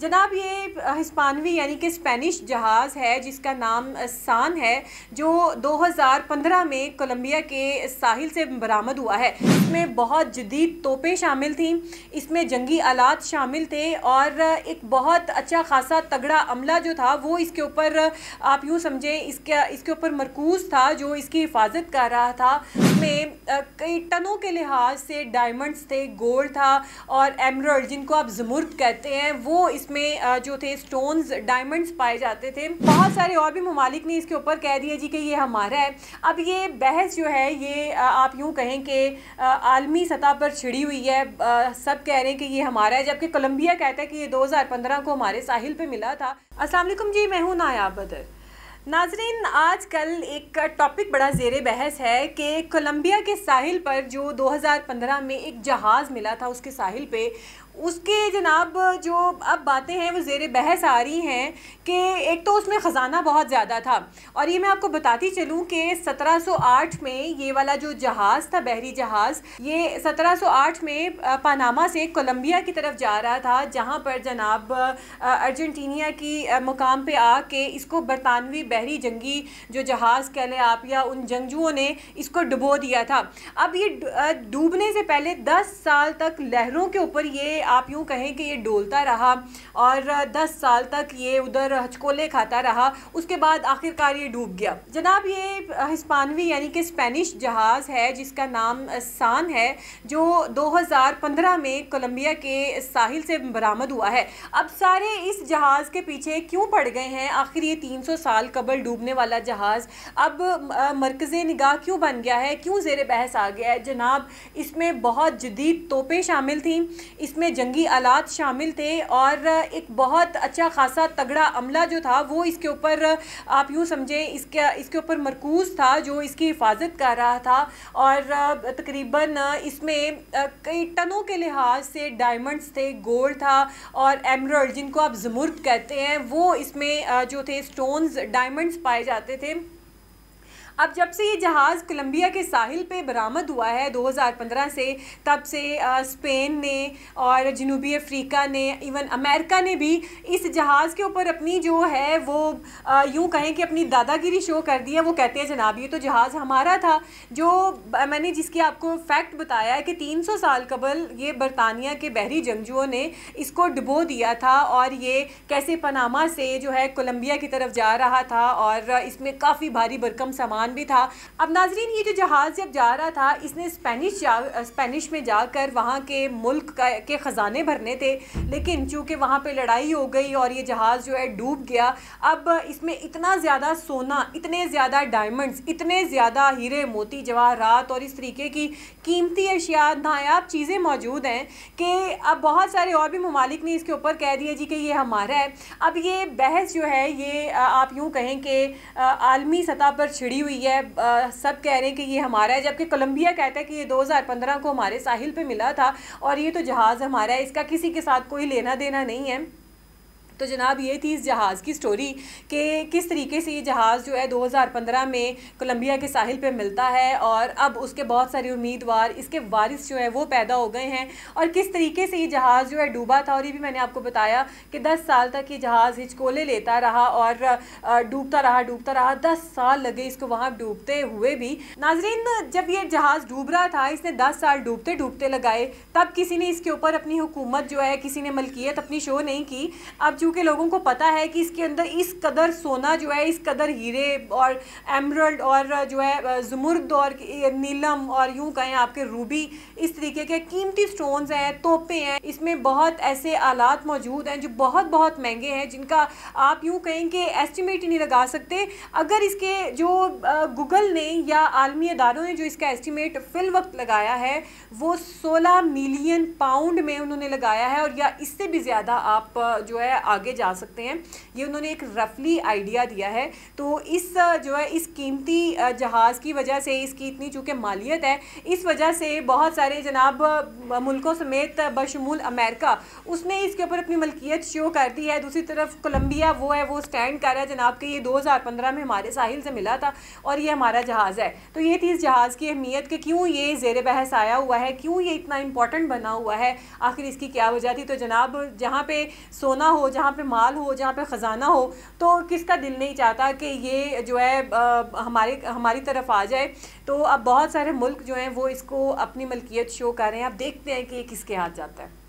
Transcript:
जनाब ये हिस्पानवी यानी कि स्पेनिश जहाज़ है जिसका नाम सान है जो 2015 में कोलंबिया के साहिल से बरामद हुआ है इसमें बहुत जदीद तोपें शामिल थीं इसमें जंगी आलात शामिल थे और एक बहुत अच्छा खासा तगड़ा अमला जो था वो इसके ऊपर आप यूँ समझें इसके इसके ऊपर मरकूज़ था जो इसकी हिफाजत कर रहा था इसमें कई टनों के लिहाज से डायमंड्स थे गोल्ड था और एमरल्ड जिनको आप जमुर्द कहते हैं वो इस जिसमें जो थे स्टोन्स डायमंड्स पाए जाते थे बहुत सारे और भी ममालिक ने इसके ऊपर कह दिया जी कि ये हमारा है अब ये बहस जो है ये आप यूँ कहें कि आलमी सतह पर छिड़ी हुई है सब कह रहे हैं कि ये हमारा है जबकि कोलम्बिया कहता है कि ये पंद्रह को हमारे साहिल पर मिला था असलम जी मैं हूँ नायाब बदर नाजरीन आज कल एक टॉपिक बड़ा जेर बहस है कि कोलंबिया के साहिल पर जो 2015 में एक जहाज़ मिला था उसके साहिल पे उसके जनाब जो अब बातें हैं वो ज़ेर बहस आ रही हैं कि एक तो उसमें ख़जाना बहुत ज़्यादा था और ये मैं आपको बताती चलूँ कि 1708 में ये वाला जो जहाज़ था बहरी जहाज़ ये 1708 में पानामा से कोलंबिया की तरफ जा रहा था जहाँ पर जनाब अर्जेंटीनिया की मुकाम पे आके इसको बरतानवी बहरी जंगी जो जहाज़ कह लें आप या उन जंगजुओं ने इसको डुबो दिया था अब ये डूबने से पहले दस साल तक लहरों के ऊपर ये आप यूँ कहें कि ये डोलता रहा और दस साल तक ये उधर हचकोले खाता रहा उसके बाद आखिरकार ये डूब गया जनाब ये हिस्पानवी यानी कि स्पेनिश जहाज़ है जिसका नाम सान है जो 2015 में कोलंबिया के साहिल से बरामद हुआ है अब सारे इस जहाज़ के पीछे क्यों पड़ गए हैं आखिर ये 300 साल कबल डूबने वाला जहाज़ अब मरकज़ निगाह क्यों बन गया है क्यों जेर बहस आ गया है जनाब इसमें बहुत जदीद तोपें शामिल थी इसमें में जंगी आलात शामिल थे और एक बहुत अच्छा खासा तगड़ा अमला जो था वो इसके ऊपर आप यूँ समझें इसके इसके ऊपर मरकूज़ था जो इसकी हिफाजत कर रहा था और तकरीबन इसमें कई टनों के लिहाज से डायमंड्स थे गोल्ड था और एमरल्ड जिनको आप जमुर्द कहते हैं वो इसमें जो थे स्टोन्स डायमंड्स पाए जाते थे अब जब से ये जहाज़ कोलंबिया के साहिल पे बरामद हुआ है 2015 से तब से स्पेन ने और जनूबी अफ्रीका ने इवन अमेरिका ने भी इस जहाज़ के ऊपर अपनी जो है वो यूँ कहें कि अपनी दादागिरी शो कर दी है वो कहते हैं जनाब ये तो जहाज़ हमारा था जो मैंने जिसकी आपको फैक्ट बताया है कि 300 साल कबल ये बरतानिया के बहरी जंगजुओं ने इसको डुबो दिया था और ये कैसे पनामा से जो है कोलम्बिया की तरफ जा रहा था और इसमें काफ़ी भारी भरकम सामान कप्तान भी था अब नाजरीन ये जो जहाज़ जब जा रहा था इसने स्पेनिश जा स्पेनिश में जाकर वहाँ के मुल्क का के ख़जाने भरने थे लेकिन चूँकि वहाँ पर लड़ाई हो गई और ये जहाज़ जो है डूब गया अब इसमें इतना ज़्यादा सोना इतने ज़्यादा डायमंड्स इतने ज़्यादा हीरे मोती जवाहरात और इस तरीके की कीमती अशिया नायाब चीज़ें मौजूद हैं कि अब बहुत सारे और भी ममालिक ने इसके ऊपर कह दिया जी कि ये हमारा है अब ये बहस जो है ये आप यूँ कहें कि आलमी सतह पर छिड़ी हुई यह आ, सब कह रहे हैं कि ये हमारा है जबकि कोलंबिया कहता है कि ये 2015 को हमारे साहिल पे मिला था और ये तो जहाज़ हमारा है इसका किसी के साथ कोई लेना देना नहीं है तो जनाब ये थी इस जहाज़ की स्टोरी कि किस तरीके से ये जहाज़ जो है 2015 में कोलंबिया के साहिल पे मिलता है और अब उसके बहुत सारे उम्मीदवार इसके वारिस जो है वो पैदा हो गए हैं और किस तरीके से ये जहाज़ जो है डूबा था और ये भी मैंने आपको बताया कि दस साल तक ये जहाज़ हिचकोले लेता रहा और डूबता रहा डूबता रहा दस साल लगे इसको वहाँ डूबते हुए भी नाजरीन जब ये जहाज़ डूब रहा था इसने दस साल डूबते डूबते लगाए तब किसी ने इसके ऊपर अपनी हुकूमत जो है किसी ने मलकियत अपनी शो नहीं की अब जो क्योंकि लोगों को पता है कि इसके अंदर इस कदर सोना जो है इस कदर हीरे और एमरल्ड और जो है जमुर्द और नीलम और यूं कहें आपके रूबी इस तरीके के कीमती स्टोन्स हैं तोपे हैं इसमें बहुत ऐसे आलात मौजूद हैं जो बहुत बहुत महंगे हैं जिनका आप यूँ कहें कि एस्टिमेट ही नहीं लगा सकते अगर इसके जो गूगल ने या आलमी अदारों ने जो इसका एस्टिमेट फिल वक्त लगाया है वो सोलह मिलियन पाउंड में उन्होंने लगाया है और या इससे भी ज़्यादा आप जो है आगे जा सकते हैं ये उन्होंने एक रफली आइडिया दिया है तो इस जो है इस कीमती जहाज़ की वजह से इसकी इतनी चूँकि मालियत है इस वजह से बहुत सारे जनाब मुल्कों समेत बशमूल अमेरिका उसने इसके ऊपर अपनी मलकियत शो कर दी है दूसरी तरफ कोलम्बिया वो है वो स्टैंड कर रहा है जनाब के ये 2015 में हमारे साहिल से मिला था और ये हमारा जहाज़ है तो ये थी इस जहाज़ की अहमियत के क्यों ये जेर बहस आया हुआ है क्यों ये इतना इंपॉर्टेंट बना हुआ है आखिर इसकी क्या वजह थी तो जनाब जहाँ पे सोना हो जहाँ जहाँ पे माल हो जहाँ पे ख़जाना हो तो किसका दिल नहीं चाहता कि ये जो है हमारे हमारी तरफ आ जाए तो अब बहुत सारे मुल्क जो हैं वो इसको अपनी मलकियत शो कर रहे हैं आप देखते हैं कि ये किसके हाथ जाता है